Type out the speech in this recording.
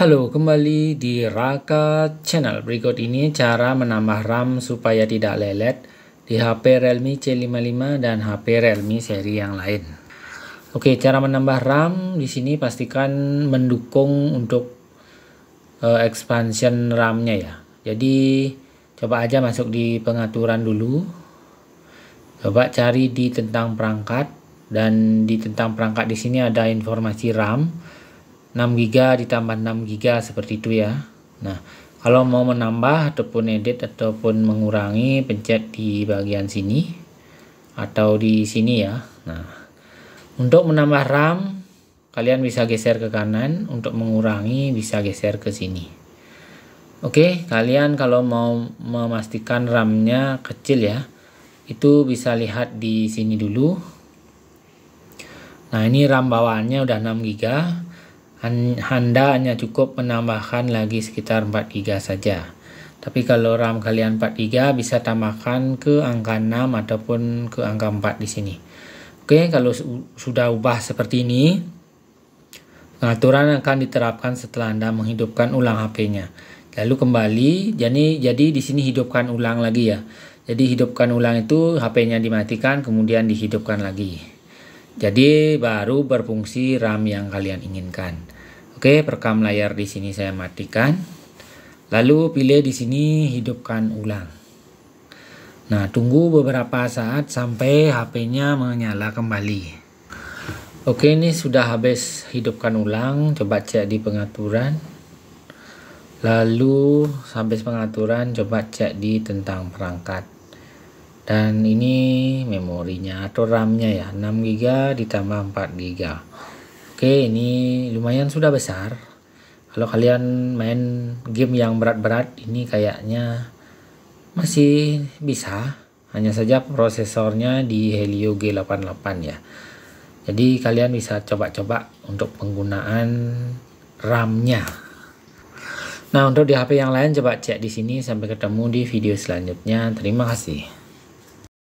Halo, kembali di Raka Channel. Berikut ini cara menambah RAM supaya tidak lelet di HP Realme C55 dan HP Realme seri yang lain. Oke, cara menambah RAM di sini pastikan mendukung untuk uh, expansion RAM-nya ya. Jadi coba aja masuk di pengaturan dulu. Coba cari di tentang perangkat dan di tentang perangkat di sini ada informasi RAM 6 GB ditambah 6 GB seperti itu ya nah kalau mau menambah ataupun edit ataupun mengurangi pencet di bagian sini atau di sini ya nah untuk menambah RAM kalian bisa geser ke kanan untuk mengurangi bisa geser ke sini oke kalian kalau mau memastikan RAM-nya kecil ya itu bisa lihat di sini dulu nah ini RAM bawaannya udah 6 GB anda hanya cukup menambahkan lagi sekitar 4 GB saja. Tapi kalau RAM kalian 4 GB bisa tambahkan ke angka 6 ataupun ke angka 4 di sini. Oke, kalau sudah ubah seperti ini, pengaturan akan diterapkan setelah Anda menghidupkan ulang HP-nya. Lalu kembali, jadi jadi di sini hidupkan ulang lagi ya. Jadi hidupkan ulang itu HP-nya dimatikan kemudian dihidupkan lagi. Jadi baru berfungsi RAM yang kalian inginkan. Oke, perekam layar di sini saya matikan. Lalu pilih di sini hidupkan ulang. Nah, tunggu beberapa saat sampai HP-nya menyala kembali. Oke, ini sudah habis hidupkan ulang. Coba cek di pengaturan. Lalu habis pengaturan coba cek di tentang perangkat dan ini memorinya atau RAM-nya ya 6 GB ditambah 4 GB oke ini lumayan sudah besar kalau kalian main game yang berat-berat ini kayaknya masih bisa hanya saja prosesornya di Helio G88 ya jadi kalian bisa coba-coba untuk penggunaan RAM-nya Nah, untuk di HP yang lain coba cek di sini sampai ketemu di video selanjutnya. Terima kasih.